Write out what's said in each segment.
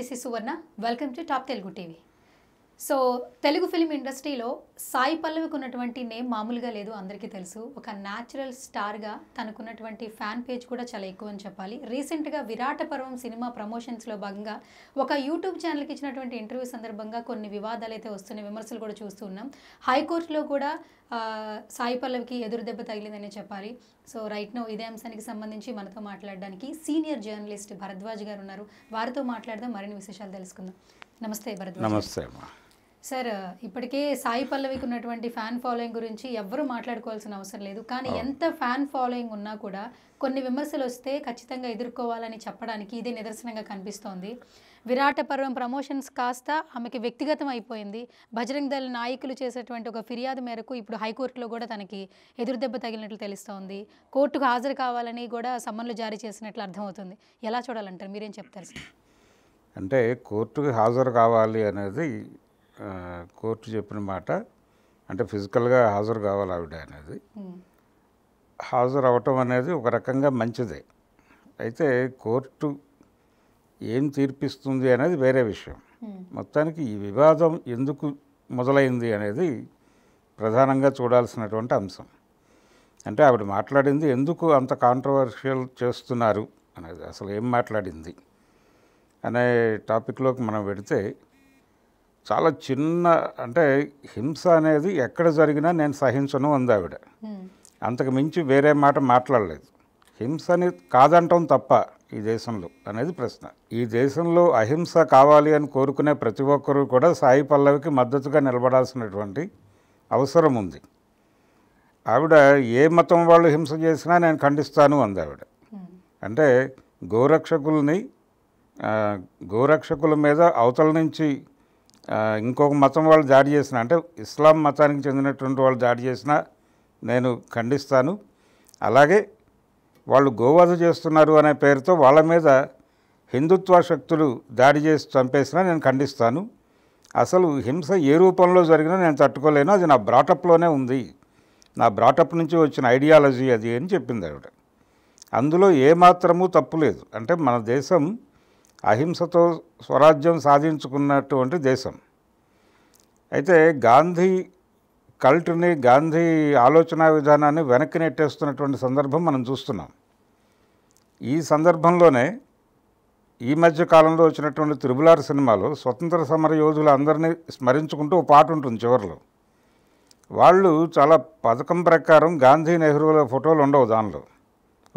this is Suvarna welcome to top Telugu TV so Telugu film ఇండస్ట్రీలో సాయి పల్లవికి ఉన్నటువంటి name మామూలుగా లేదు అందరికీ తెలుసు ఒక న్యాచురల్ స్టార్గా తనకున్నటువంటి ఫ్యాన్ పేజ్ కూడా చాలా ఎక్కువ అని చెప్పాలి రీసెంట్గా విరాట పర్వం సినిమా ప్రమోషన్స్లో భాగంగా ఒక యూట్యూబ్ ఛానల్కి ఇచ్చినటువంటి ఇంటర్వ్యూ సందర్భంగా కొన్ని వివాదాలు అయితే వస్తున్న విమర్శలు కూడా చూస్తూ ఉన్నాం హైకోర్టులో కూడా సాయి పల్లవికి ఎదురుదెబ్బ తగిలిందని చెప్పాలి సో రైట్ నో ఇదే అంశానికి సంబంధించి మనతో మాట్లాడడానికి సీనియర్ జర్నలిస్ట్ భరద్వాజ్ గారు ఉన్నారు వారితో మాట్లాడదాం మరిన్ని విశేషాలు తెలుసుకుందాం నమస్తే భరద్వాజ్ నమస్తే అమ్మా సార్ ఇప్పటికే సాయి పల్లవికి ఉన్నటువంటి ఫ్యాన్ ఫాలోయింగ్ గురించి ఎవరు మాట్లాడుకోవాల్సిన అవసరం లేదు కానీ ఎంత ఫ్యాన్ ఫాలోయింగ్ ఉన్నా కూడా కొన్ని విమర్శలు వస్తే ఖచ్చితంగా ఎదుర్కోవాలని చెప్పడానికి ఇదే నిదర్శనంగా కనిపిస్తోంది విరాట పర్వం ప్రమోషన్స్ కాస్త ఆమెకి వ్యక్తిగతం అయిపోయింది బజరంగ్ దళ నాయకులు చేసేటువంటి ఒక ఫిర్యాదు మేరకు ఇప్పుడు హైకోర్టులో కూడా తనకి ఎదురుదెబ్బ తగిలినట్లు తెలుస్తోంది కోర్టుకు హాజరు కావాలని కూడా సమన్లు జారీ చేసినట్లు అర్థమవుతుంది ఎలా చూడాలంటారు మీరేం చెప్తారు సార్ అంటే కోర్టుకు హాజరు కావాలి అనేది కోర్టు చెప్పిన మాట అంటే ఫిజికల్గా హాజరు కావాలి ఆవిడ అనేది హాజరు అవ్వటం అనేది ఒక రకంగా మంచిదే అయితే కోర్టు ఏం తీర్పిస్తుంది అనేది వేరే విషయం మొత్తానికి ఈ వివాదం ఎందుకు మొదలైంది అనేది ప్రధానంగా చూడాల్సినటువంటి అంశం అంటే ఆవిడ మాట్లాడింది ఎందుకు అంత కాంట్రవర్షియల్ చేస్తున్నారు అనేది అసలు ఏం మాట్లాడింది అనే టాపిక్లోకి మనం పెడితే చాలా చిన్న అంటే హింస అనేది ఎక్కడ జరిగినా నేను సహించను అంది ఆవిడ అంతకు మించి వేరే మాట మాట్లాడలేదు హింసని కాదంటాం తప్ప ఈ దేశంలో అనేది ప్రశ్న ఈ దేశంలో అహింస కావాలి అని కోరుకునే ప్రతి ఒక్కరూ కూడా సాయి పల్లవికి మద్దతుగా నిలబడాల్సినటువంటి అవసరం ఉంది ఆవిడ ఏ మతం వాళ్ళు హింస చేసినా నేను ఖండిస్తాను అంది ఆవిడ అంటే గోరక్షకుల్ని గోరక్షకుల మీద అవతల నుంచి ఇంకొక మతం వాళ్ళు దాడి చేసిన అంటే ఇస్లాం మతానికి చెందినటువంటి వాళ్ళు దాడి చేసిన నేను ఖండిస్తాను అలాగే వాళ్ళు గోవధ చేస్తున్నారు అనే పేరుతో వాళ్ళ మీద హిందుత్వ శక్తులు దాడి చేసి చంపేసినా నేను ఖండిస్తాను అసలు హింస ఏ రూపంలో జరిగినా నేను తట్టుకోలేను అది నా బ్రాటప్లోనే ఉంది నా బ్రాటప్ నుంచి వచ్చిన ఐడియాలజీ అది అని చెప్పింది ఆవిడ అందులో ఏమాత్రము తప్పు లేదు అంటే మన దేశం అహింసతో స్వరాజ్యం సాధించుకున్నటువంటి దేశం అయితే గాంధీ కల్ట్ని గాంధీ ఆలోచన విధానాన్ని వెనక్కి నెట్టేస్తున్నటువంటి సందర్భం మనం చూస్తున్నాం ఈ సందర్భంలోనే ఈ మధ్య కాలంలో వచ్చినటువంటి త్రిబులార్ సినిమాలు స్వతంత్ర సమర యోధులు అందరినీ స్మరించుకుంటూ పాట ఉంటుంది చివరిలో వాళ్ళు చాలా పథకం ప్రకారం గాంధీ నెహ్రూల ఫోటోలు ఉండవు దానిలో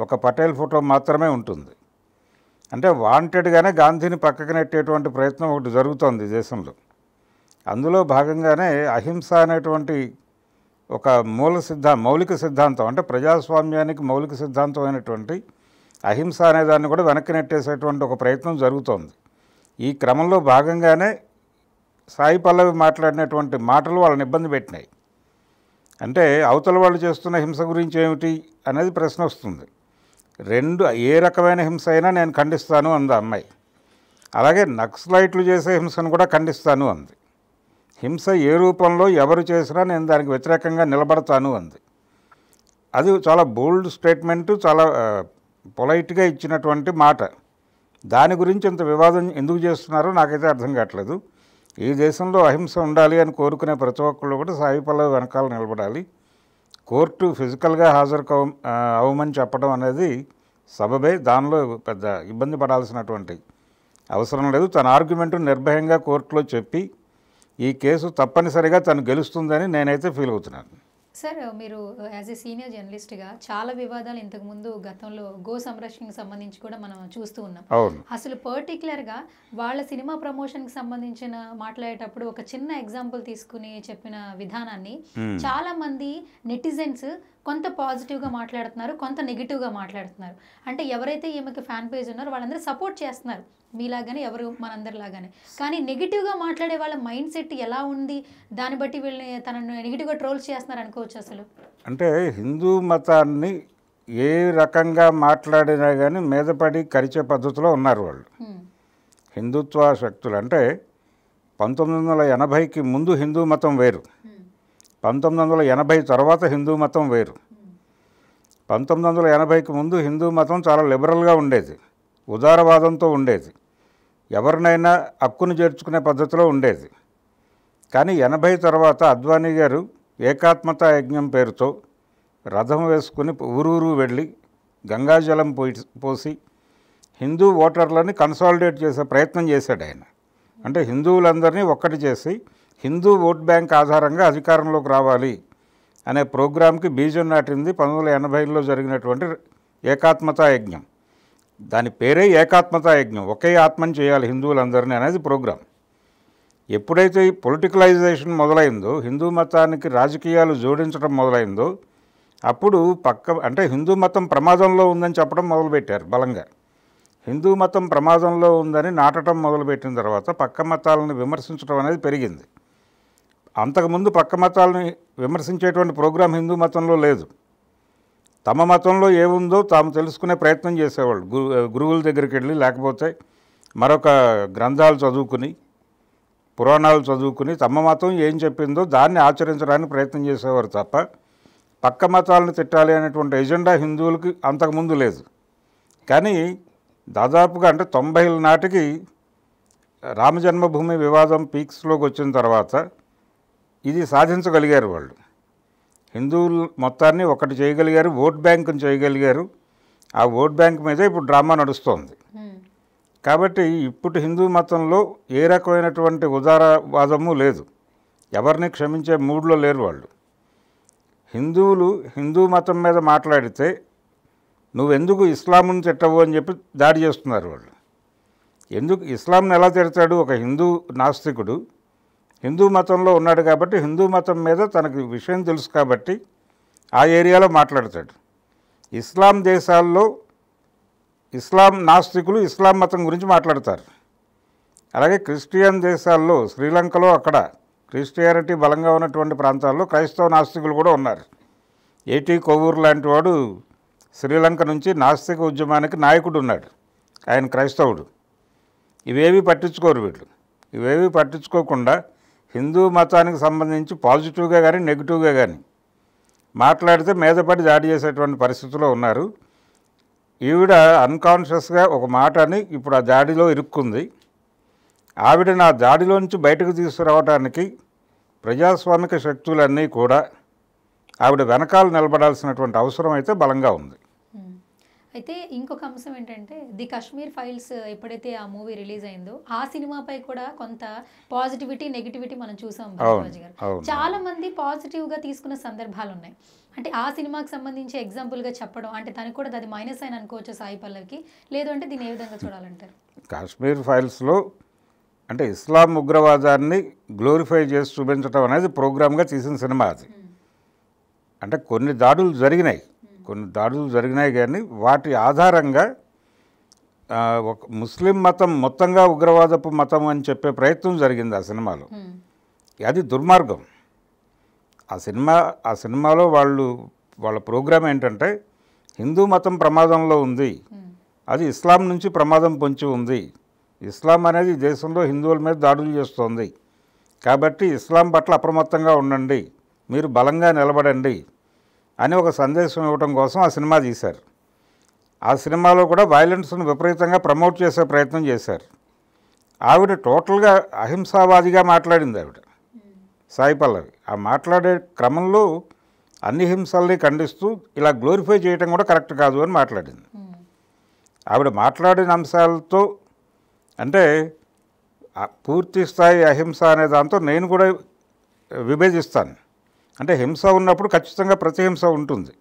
ఒక పటేల్ ఫోటో మాత్రమే ఉంటుంది అంటే వాంటెడ్గానే గాంధీని పక్కకు నెట్టేటువంటి ప్రయత్నం ఒకటి జరుగుతోంది దేశంలో అందులో భాగంగానే అహింస అనేటువంటి ఒక మూల సిద్ధా మౌలిక సిద్ధాంతం అంటే ప్రజాస్వామ్యానికి మౌలిక సిద్ధాంతం అయినటువంటి అహింస అనేదాన్ని కూడా వెనక్కి నెట్టేసేటువంటి ఒక ప్రయత్నం జరుగుతోంది ఈ క్రమంలో భాగంగానే సాయి పల్లవి మాట్లాడినటువంటి మాటలు వాళ్ళని ఇబ్బంది పెట్టినాయి అంటే అవతల వాళ్ళు చేస్తున్న హింస గురించి ఏమిటి అనేది ప్రశ్న వస్తుంది రెండు ఏ రకమైన హింస అయినా నేను ఖండిస్తాను అంది అమ్మాయి అలాగే నక్సలైట్లు చేసే హింసను కూడా ఖండిస్తాను అంది హింస ఏ రూపంలో ఎవరు చేసినా నేను దానికి వ్యతిరేకంగా నిలబడతాను అంది అది చాలా బోల్డ్ స్టేట్మెంట్ చాలా పొలైట్గా ఇచ్చినటువంటి మాట దాని గురించి ఇంత వివాదం ఎందుకు చేస్తున్నారో నాకైతే అర్థం కావట్లేదు ఈ దేశంలో అహింస ఉండాలి అని కోరుకునే ప్రతి ఒక్కళ్ళు కూడా సాయి పల్లవి వెనకాల నిలబడాలి కోర్టు ఫిజికల్గా హాజరు అవ్వమని చెప్పడం అనేది సబబే దానిలో పెద్ద ఇబ్బంది పడాల్సినటువంటి అవసరం లేదు తన ఆర్గ్యుమెంట్ నిర్భయంగా కోర్టులో చెప్పి ఈ కేసు తప్పనిసరిగా తను గెలుస్తుందని నేనైతే ఫీల్ అవుతున్నాను సార్ మీరు యాజ్ ఏ సీనియర్ జర్నలిస్ట్గా చాలా వివాదాలు ఇంతకుముందు గతంలో గో సంరక్షణకు సంబంధించి కూడా మనం చూస్తూ ఉన్నాం అసలు పర్టికులర్గా వాళ్ళ సినిమా ప్రమోషన్కి సంబంధించిన మాట్లాడేటప్పుడు ఒక చిన్న ఎగ్జాంపుల్ తీసుకుని చెప్పిన విధానాన్ని చాలా మంది నెటిజన్స్ కొంత పాజిటివ్గా మాట్లాడుతున్నారు కొంత నెగిటివ్గా మాట్లాడుతున్నారు అంటే ఎవరైతే ఈమెకి ఫ్యాన్ పేజ్ ఉన్నారో వాళ్ళందరూ సపోర్ట్ చేస్తున్నారు మీలాగానే ఎవరు మనందరిలాగానే కానీ నెగిటివ్గా మాట్లాడే వాళ్ళ మైండ్ సెట్ ఎలా ఉంది దాన్ని బట్టి వీళ్ళని తనను నెగిటివ్గా ట్రోల్ చేస్తున్నారు అనుకోవచ్చు అసలు అంటే హిందూ మతాన్ని ఏ రకంగా మాట్లాడినా కానీ మీదపడి కరిచే పద్ధతిలో ఉన్నారు వాళ్ళు హిందుత్వ శక్తులు అంటే పంతొమ్మిది వందల ఎనభైకి ముందు హిందూ మతం వేరు పంతొమ్మిది వందల ఎనభై తర్వాత హిందూ మతం వేరు పంతొమ్మిది వందల ఎనభైకి ముందు హిందూ మతం చాలా లిబరల్గా ఉండేది ఉదారవాదంతో ఉండేది ఎవరినైనా హక్కును చేర్చుకునే పద్ధతిలో ఉండేది కానీ ఎనభై తర్వాత అద్వానీ గారు ఏకాత్మత యజ్ఞం పేరుతో రథం వేసుకుని ఊరూరు వెళ్ళి గంగాజలం పోయి పోసి హిందూ ఓటర్లని కన్సాలిడేట్ చేసే ప్రయత్నం చేశాడు ఆయన అంటే హిందువులందరినీ ఒక్కటి చేసి హిందూ ఓట్ బ్యాంక్ ఆధారంగా అధికారంలోకి రావాలి అనే ప్రోగ్రాంకి బీజం నాటింది పంతొమ్మిది వందల ఎనభైలో జరిగినటువంటి ఏకాత్మతా యజ్ఞం దాని పేరే ఏకాత్మతా యజ్ఞం ఒకే ఆత్మని చేయాలి హిందువులందరినీ అనేది ప్రోగ్రాం ఎప్పుడైతే ఈ పొలిటికలైజేషన్ మొదలైందో హిందూ మతానికి రాజకీయాలు జోడించడం మొదలైందో అప్పుడు పక్క అంటే హిందూ మతం ప్రమాదంలో ఉందని చెప్పడం మొదలుపెట్టారు బలంగా హిందూ మతం ప్రమాదంలో ఉందని నాటడం మొదలుపెట్టిన తర్వాత పక్క మతాలను విమర్శించడం అనేది పెరిగింది అంతకుముందు పక్క మతాలని విమర్శించేటువంటి ప్రోగ్రాం హిందూ మతంలో లేదు తమ మతంలో ఏముందో తాము తెలుసుకునే ప్రయత్నం చేసేవాళ్ళు గురువుల దగ్గరికి వెళ్ళి లేకపోతే మరొక గ్రంథాలు చదువుకుని పురాణాలు చదువుకుని తమ మతం ఏం చెప్పిందో దాన్ని ఆచరించడానికి ప్రయత్నం చేసేవారు తప్ప పక్క మతాలను తిట్టాలి అనేటువంటి ఎజెండా హిందువులకి అంతకుముందు లేదు కానీ దాదాపుగా అంటే తొంభైల నాటికి రామజన్మభూమి వివాదం పీక్స్లోకి వచ్చిన తర్వాత ఇది సాధించగలిగారు వాళ్ళు హిందువులు మొత్తాన్ని ఒకటి చేయగలిగారు ఓట్ బ్యాంకును చేయగలిగారు ఆ ఓట్ బ్యాంక్ మీదే ఇప్పుడు డ్రామా నడుస్తోంది కాబట్టి ఇప్పుడు హిందూ మతంలో ఏ రకమైనటువంటి ఉదారవాదము లేదు ఎవరిని క్షమించే మూడ్లో లేరు వాళ్ళు హిందువులు హిందూ మతం మీద మాట్లాడితే నువ్వెందుకు ఇస్లాంను తిట్టవు అని చెప్పి దాడి చేస్తున్నారు వాళ్ళు ఎందుకు ఇస్లాంను ఎలా తిడతాడు ఒక హిందూ నాస్తికుడు హిందూ మతంలో ఉన్నాడు కాబట్టి హిందూ మతం మీద తనకు విషయం తెలుసు కాబట్టి ఆ ఏరియాలో మాట్లాడతాడు ఇస్లాం దేశాల్లో ఇస్లాం నాస్తికులు ఇస్లాం మతం గురించి మాట్లాడతారు అలాగే క్రిస్టియన్ దేశాల్లో శ్రీలంకలో అక్కడ క్రిస్టియానిటీ బలంగా ఉన్నటువంటి ప్రాంతాల్లో క్రైస్తవ నాస్తికులు కూడా ఉన్నారు ఏటీ కొవ్వూరు లాంటి వాడు శ్రీలంక నుంచి నాస్తిక ఉద్యమానికి నాయకుడు ఉన్నాడు ఆయన క్రైస్తవుడు ఇవేవి పట్టించుకోరు వీళ్ళు ఇవేవి పట్టించుకోకుండా హిందూ మతానికి సంబంధించి పాజిటివ్గా కానీ నెగిటివ్గా కానీ మాట్లాడితే మీదపడి దాడి చేసేటువంటి పరిస్థితిలో ఉన్నారు ఈవిడ అన్కాన్షియస్గా ఒక మాటని ఇప్పుడు ఆ దాడిలో ఇరుక్కుంది ఆవిడ నా దాడిలోంచి బయటకు తీసుకురావడానికి ప్రజాస్వామిక శక్తులన్నీ కూడా ఆవిడ వెనకాల నిలబడాల్సినటువంటి అవసరం అయితే బలంగా ఉంది అయితే ఇంకొక అంశం ఏంటంటే ది కశ్మీర్ ఫైల్స్ ఎప్పుడైతే ఆ మూవీ రిలీజ్ అయిందో ఆ సినిమాపై కూడా కొంత పాజిటివిటీ నెగిటివిటీ మనం చూసాం భరద్వాజ్ గారు చాలా మంది పాజిటివ్ గా తీసుకున్న సందర్భాలు ఉన్నాయి అంటే ఆ సినిమాకి సంబంధించి ఎగ్జాంపుల్ గా చెప్పడం అంటే తనకు కూడా అది మైనస్ అయిన అనుకోవచ్చు సాయి పల్లవికి లేదు అంటే దీన్ని ఏ విధంగా చూడాలంటారు కాశ్మీర్ ఫైల్స్లో అంటే ఇస్లాం ఉగ్రవాదాన్ని గ్లోరిఫై చేసి చూపించడం అనేది ప్రోగ్రామ్గా తీసిన సినిమా అది అంటే కొన్ని దాడులు జరిగినాయి కొన్ని దాడులు జరిగినాయి కానీ వాటి ఆధారంగా ఒక ముస్లిం మతం మొత్తంగా ఉగ్రవాదపు మతం అని చెప్పే ప్రయత్నం జరిగింది ఆ సినిమాలో అది దుర్మార్గం ఆ సినిమా ఆ సినిమాలో వాళ్ళు వాళ్ళ ప్రోగ్రాం ఏంటంటే హిందూ మతం ప్రమాదంలో ఉంది అది ఇస్లాం నుంచి ప్రమాదం పొంచి ఉంది ఇస్లాం అనేది దేశంలో హిందువుల మీద దాడులు చేస్తోంది కాబట్టి ఇస్లాం పట్ల అప్రమత్తంగా ఉండండి మీరు బలంగా నిలబడండి అని ఒక సందేశం ఇవ్వడం కోసం ఆ సినిమా తీశారు ఆ సినిమాలో కూడా వైలెన్స్ను విపరీతంగా ప్రమోట్ చేసే ప్రయత్నం చేశారు ఆవిడ టోటల్గా అహింసావాదిగా మాట్లాడింది ఆవిడ సాయి పల్లవి ఆ మాట్లాడే క్రమంలో అన్ని హింసల్ని ఖండిస్తూ ఇలా గ్లోరిఫై చేయడం కూడా కరెక్ట్ కాదు అని మాట్లాడింది ఆవిడ మాట్లాడిన అంశాలతో అంటే పూర్తి స్థాయి అహింస అనే దాంతో నేను కూడా విభేదిస్తాను అంటే హింస ఉన్నప్పుడు ఖచ్చితంగా ప్రతిహింస ఉంటుంది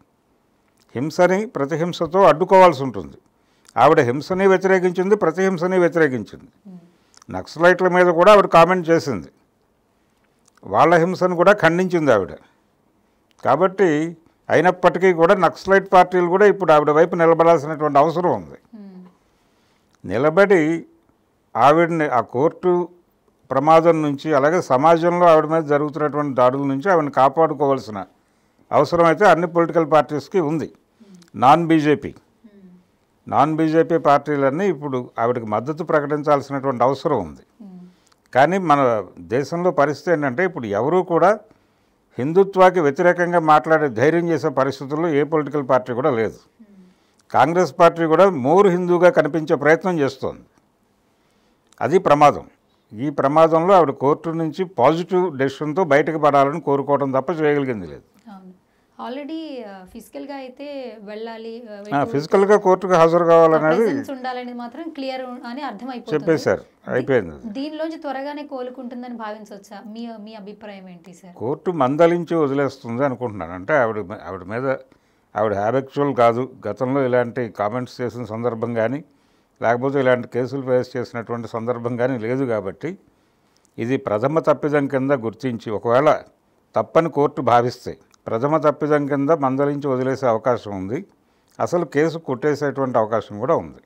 హింసని ప్రతిహింసతో అడ్డుకోవాల్సి ఉంటుంది ఆవిడ హింసని వ్యతిరేకించింది ప్రతిహింసని వ్యతిరేకించింది నక్సలైట్ల మీద కూడా ఆవిడ కామెంట్ చేసింది వాళ్ళ హింసను కూడా ఖండించింది ఆవిడ కాబట్టి అయినప్పటికీ కూడా నక్సలైట్ పార్టీలు కూడా ఇప్పుడు ఆవిడ వైపు నిలబడాల్సినటువంటి అవసరం ఉంది నిలబడి ఆవిడని ఆ కోర్టు ప్రమాదం నుంచి అలాగే సమాజంలో ఆవిడ మీద జరుగుతున్నటువంటి దాడుల నుంచి ఆవిడని కాపాడుకోవాల్సిన అవసరం అయితే అన్ని పొలిటికల్ పార్టీస్కి ఉంది నాన్ బీజేపీ నాన్ బీజేపీ పార్టీలన్నీ ఇప్పుడు ఆవిడకి మద్దతు ప్రకటించాల్సినటువంటి అవసరం ఉంది కానీ మన దేశంలో పరిస్థితి ఏంటంటే ఇప్పుడు ఎవరూ కూడా హిందుత్వాకి వ్యతిరేకంగా మాట్లాడే ధైర్యం చేసే పరిస్థితుల్లో ఏ పొలిటికల్ పార్టీ కూడా లేదు కాంగ్రెస్ పార్టీ కూడా మోరు హిందూగా కనిపించే ప్రయత్నం చేస్తోంది అది ప్రమాదం ఈ ప్రమాదంలో ఆవిడ కోర్టు నుంచి పాజిటివ్ డెసిషన్తో బయటకు పడాలని కోరుకోవడం తప్ప చేయగలిగింది లేదు ఆల్రెడీ ఫిజికల్గా అయితే వెళ్ళాలి ఫిజికల్గా కోర్టుకు హాజరు కావాలనేది ఉండాలనేది మాత్రం క్లియర్ అని అర్థమైపోయింది చెప్పేశారు అయిపోయింది దీనిలోంచి త్వరగానే కోలుకుంటుందని భావించవచ్చా మీ మీ అభిప్రాయం ఏంటి సార్ కోర్టు మందలించి వదిలేస్తుంది అనుకుంటున్నాను అంటే ఆవిడ ఆవిడ మీద ఆవిడ హ్యాబెక్చువల్ కాదు గతంలో ఇలాంటి కామెంట్స్ చేసిన సందర్భం కానీ లేకపోతే ఇలాంటి కేసులు ఫేస్ చేసినటువంటి సందర్భం కానీ లేదు కాబట్టి ఇది ప్రథమ తప్పిదం కింద గుర్తించి ఒకవేళ తప్పని కోర్టు భావిస్తే ప్రథమ తప్పిదం కింద మందలించి వదిలేసే అవకాశం ఉంది అసలు కేసు కొట్టేసేటువంటి అవకాశం కూడా ఉంది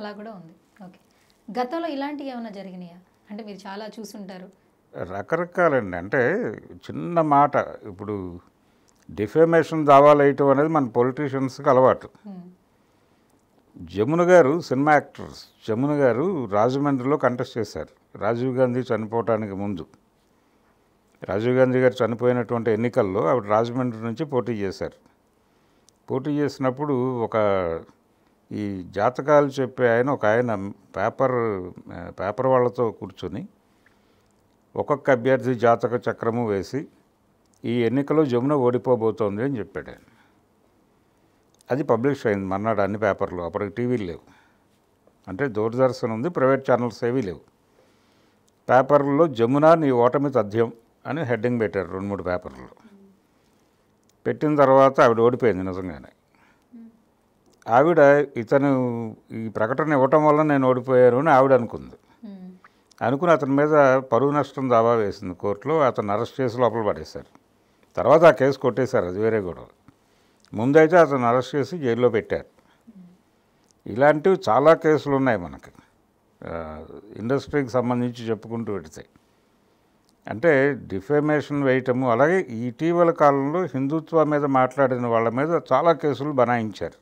అలా కూడా ఉంది ఓకే గతంలో ఇలాంటివి ఏమైనా జరిగినాయా అంటే మీరు చాలా చూసుంటారు రకరకాలండి అంటే చిన్న మాట ఇప్పుడు డిఫేమేషన్ దావాలు వేయటం అనేది మన పొలిటీషియన్స్కి అలవాటు జమున గారు సినిమా యాక్టర్స్ జమున గారు రాజమండ్రిలో కంటెస్ట్ చేశారు రాజీవ్ గాంధీ చనిపోవటానికి ముందు రాజీవ్ గాంధీ గారు చనిపోయినటువంటి ఎన్నికల్లో ఆవిడ రాజమండ్రి నుంచి పోటీ చేశారు పోటీ చేసినప్పుడు ఒక ఈ జాతకాలు చెప్పే ఆయన ఒక ఆయన పేపర్ పేపర్ వాళ్ళతో కూర్చొని ఒక్కొక్క అభ్యర్థి జాతక చక్రము వేసి ఈ ఎన్నికలో జమున ఓడిపోబోతోంది అని చెప్పాడు ఆయన అది పబ్లిష్ అయింది మర్నాడు అన్ని పేపర్లు అప్పటికి టీవీలు లేవు అంటే దూరదర్శన్ ఉంది ప్రైవేట్ ఛానల్స్ ఏవీ లేవు పేపర్లో జమునా నీ ఓటమి తథ్యం అని హెడ్డింగ్ పెట్టారు రెండు మూడు పేపర్లు పెట్టిన తర్వాత ఆవిడ ఓడిపోయింది నిజంగానే ఆవిడ ఇతను ఈ ప్రకటన ఇవ్వటం వల్ల నేను ఓడిపోయాను అని ఆవిడ అనుకుంది అనుకుని అతని మీద పరువు నష్టం దావా వేసింది కోర్టులో అతను అరెస్ట్ చేసి లోపల పడేశారు తర్వాత ఆ కేసు కొట్టేశారు అది వేరే గొడవ ముందైతే అతను అరెస్ట్ చేసి జైల్లో పెట్టారు ఇలాంటివి చాలా కేసులు ఉన్నాయి మనకి ఇండస్ట్రీకి సంబంధించి చెప్పుకుంటూ పెడితే అంటే డిఫేమేషన్ వేయటము అలాగే ఇటీవల కాలంలో హిందుత్వం మీద మాట్లాడిన వాళ్ళ మీద చాలా కేసులు బనాయించారు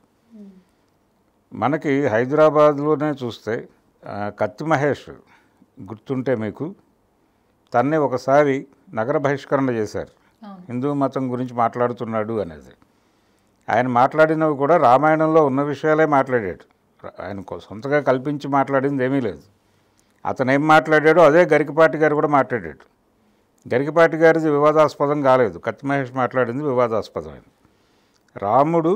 మనకి హైదరాబాద్లోనే చూస్తే కత్తి మహేష్ గుర్తుంటే మీకు తన్నే ఒకసారి నగర బహిష్కరణ చేశారు హిందూ మతం గురించి మాట్లాడుతున్నాడు అనేది ఆయన మాట్లాడినవి కూడా రామాయణంలో ఉన్న విషయాలే మాట్లాడాడు ఆయన సొంతగా కల్పించి మాట్లాడింది ఏమీ లేదు అతను ఏం మాట్లాడాడో అదే గరికపాటి గారు కూడా మాట్లాడాడు గరికపాటి గారిది వివాదాస్పదం కాలేదు కత్తి మహేష్ మాట్లాడింది వివాదాస్పదమైన రాముడు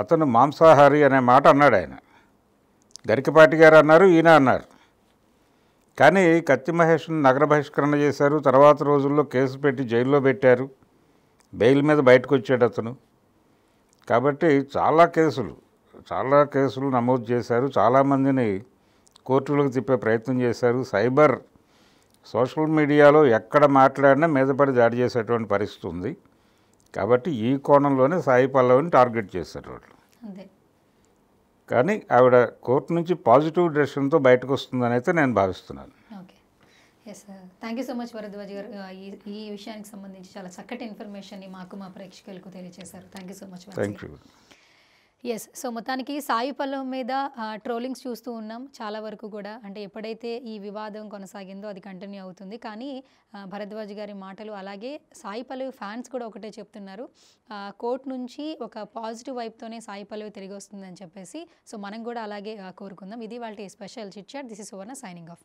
అతను మాంసాహారి అనే మాట అన్నాడు ఆయన గరికపాటి గారు అన్నారు ఈయన అన్నారు కానీ కత్తి మహేష్ని నగర బహిష్కరణ చేశారు తర్వాత రోజుల్లో కేసు పెట్టి జైల్లో పెట్టారు బెయిల్ మీద బయటకు వచ్చాడు అతను కాబట్టి చాలా కేసులు చాలా కేసులు నమోదు చేశారు చాలామందిని కోర్టులకు తిప్పే ప్రయత్నం చేశారు సైబర్ సోషల్ మీడియాలో ఎక్కడ మాట్లాడినా మీదపడి దాడి చేసేటువంటి పరిస్థితి ఉంది కాబట్టి ఈ కోణంలోనే సాయి పల్లవిని టార్గెట్ చేశారు వాళ్ళు కానీ ఆవిడ కోర్టు నుంచి పాజిటివ్ డెసిషన్తో బయటకు వస్తుందని అయితే నేను భావిస్తున్నాను thank you so much Bharadwaj garu ఈ విషయానికి సంబంధించి చాలా చక్కటి ఇన్ఫర్మేషన్ని మాకు మా ప్రేక్షకులకు తెలియజేశారు thank you so much thank you yes so మొత్తానికి సాయి పల్లవ్ మీద ట్రోలింగ్స్ చూస్తూ ఉన్నాం చాలా వరకు కూడా అంటే ఎప్పుడైతే ఈ వివాదం కొనసాగిందో అది కంటిన్యూ అవుతుంది కానీ భరద్వాజ్ గారి మాటలు అలాగే సాయి పల్లవి ఫ్యాన్స్ కూడా ఒకటే చెప్తున్నారు కోర్టు నుంచి ఒక పాజిటివ్ వైపుతోనే సాయి పల్లవి తిరిగి వస్తుందని చెప్పేసి సో మనం కూడా అలాగే కోరుకుందాం ఇది వాళ్ళ special chit chat this is Suvarna signing of